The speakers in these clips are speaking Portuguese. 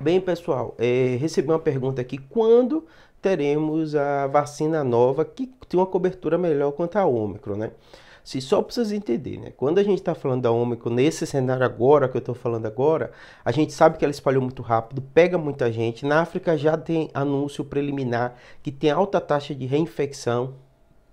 Bem, pessoal, é, recebi uma pergunta aqui: quando teremos a vacina nova que tem uma cobertura melhor quanto a Ômicron, né? Se só para vocês entenderem, né? Quando a gente está falando da Ômicron, nesse cenário agora que eu estou falando agora, a gente sabe que ela espalhou muito rápido, pega muita gente. Na África já tem anúncio preliminar que tem alta taxa de reinfecção,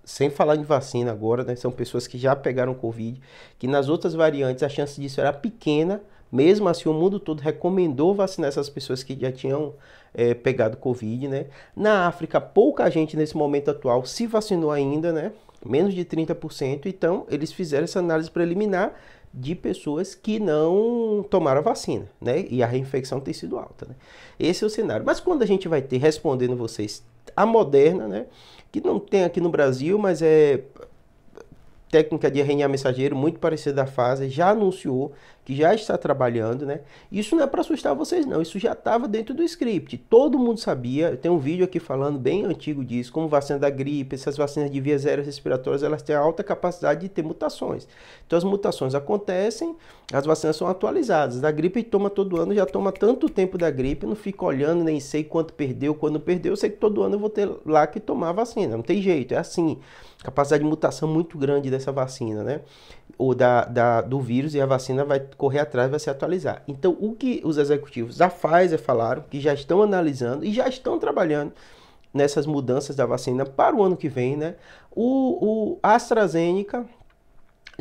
sem falar em vacina agora, né? São pessoas que já pegaram Covid, que nas outras variantes a chance disso era pequena, mesmo assim, o mundo todo recomendou vacinar essas pessoas que já tinham é, pegado Covid, né? Na África, pouca gente nesse momento atual se vacinou ainda, né? Menos de 30%. Então, eles fizeram essa análise preliminar de pessoas que não tomaram a vacina, né? E a reinfecção tem sido alta, né? Esse é o cenário. Mas quando a gente vai ter, respondendo vocês, a Moderna, né? Que não tem aqui no Brasil, mas é técnica de RNA mensageiro, muito parecida da fase, já anunciou que já está trabalhando, né? Isso não é para assustar vocês, não. Isso já estava dentro do script. Todo mundo sabia. Eu tenho um vídeo aqui falando bem antigo disso, como vacina da gripe, essas vacinas de vias aéreas respiratórias, elas têm alta capacidade de ter mutações. Então as mutações acontecem, as vacinas são atualizadas. Da gripe toma todo ano, já toma tanto tempo da gripe, não fico olhando, nem sei quanto perdeu, quando perdeu. Eu sei que todo ano eu vou ter lá que tomar a vacina. Não tem jeito, é assim. Capacidade de mutação muito grande dessa essa vacina, né? Ou da, da, do vírus e a vacina vai correr atrás, vai se atualizar. Então, o que os executivos da Pfizer falaram, que já estão analisando e já estão trabalhando nessas mudanças da vacina para o ano que vem, né? O, o AstraZeneca,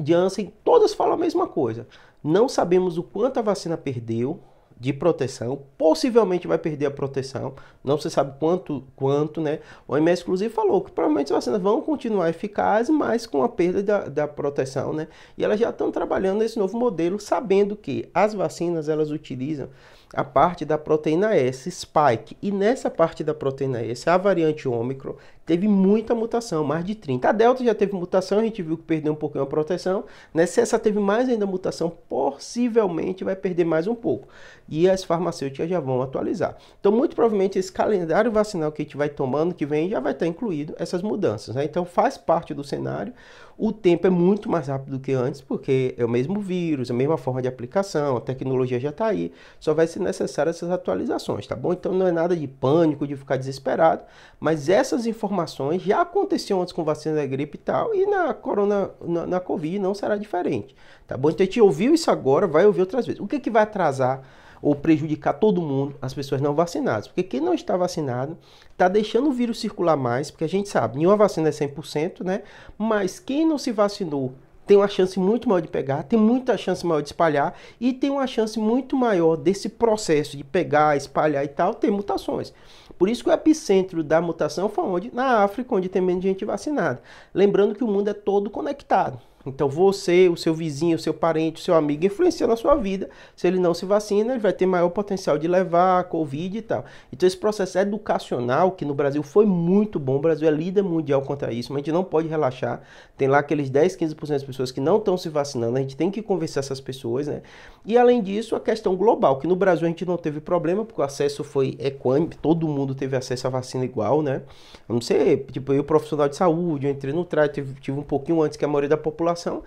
Janssen, todas falam a mesma coisa. Não sabemos o quanto a vacina perdeu, de proteção, possivelmente vai perder a proteção, não se sabe quanto, quanto né? O OMS, inclusive, falou que provavelmente as vacinas vão continuar eficazes, mas com a perda da, da proteção, né? E elas já estão trabalhando nesse novo modelo, sabendo que as vacinas, elas utilizam a parte da proteína S, spike, e nessa parte da proteína S, a variante Ômicron teve muita mutação, mais de 30. A Delta já teve mutação, a gente viu que perdeu um pouquinho a proteção, né? Se essa teve mais ainda mutação, pô, possivelmente vai perder mais um pouco. E as farmacêuticas já vão atualizar. Então, muito provavelmente, esse calendário vacinal que a gente vai tomando, que vem, já vai estar incluído essas mudanças. Né? Então, faz parte do cenário. O tempo é muito mais rápido do que antes, porque é o mesmo vírus, a mesma forma de aplicação, a tecnologia já está aí, só vai ser necessário essas atualizações, tá bom? Então não é nada de pânico, de ficar desesperado, mas essas informações já aconteciam antes com vacina da gripe e tal, e na corona, na, na Covid não será diferente, tá bom? Então a gente ouviu isso agora agora, vai ouvir outras vezes. O que, que vai atrasar ou prejudicar todo mundo? As pessoas não vacinadas. Porque quem não está vacinado está deixando o vírus circular mais, porque a gente sabe, nenhuma vacina é 100%, né? Mas quem não se vacinou tem uma chance muito maior de pegar, tem muita chance maior de espalhar e tem uma chance muito maior desse processo de pegar, espalhar e tal, ter mutações. Por isso que o epicentro da mutação foi onde? Na África, onde tem menos gente vacinada. Lembrando que o mundo é todo conectado. Então você, o seu vizinho, o seu parente, o seu amigo influencia na sua vida. Se ele não se vacina, ele vai ter maior potencial de levar a Covid e tal. Então esse processo educacional, que no Brasil foi muito bom, o Brasil é líder mundial contra isso, mas a gente não pode relaxar. Tem lá aqueles 10, 15% das pessoas que não estão se vacinando, a gente tem que convencer essas pessoas, né? E além disso, a questão global, que no Brasil a gente não teve problema, porque o acesso foi equânime, todo mundo teve acesso à vacina igual, né? Eu não sei, tipo, eu profissional de saúde, eu entrei no trato, tive, tive um pouquinho antes que a maioria da população, população,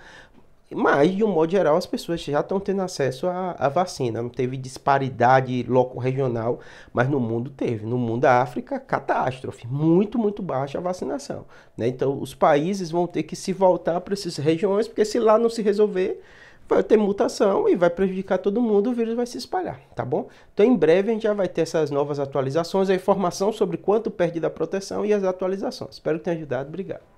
mas, de um modo geral, as pessoas já estão tendo acesso à, à, vacina. Não teve disparidade local regional, mas no mundo teve. No mundo da África, catástrofe. Muito, muito baixa a vacinação. Né? Então, os países vão ter que se voltar para essas regiões, porque se lá não se resolver, vai ter mutação e vai prejudicar todo mundo, o vírus vai se espalhar, tá bom? Então, em breve, a gente já vai ter essas novas atualizações, a informação sobre quanto perde da proteção e as atualizações. Espero que tenha ajudado. Obrigado.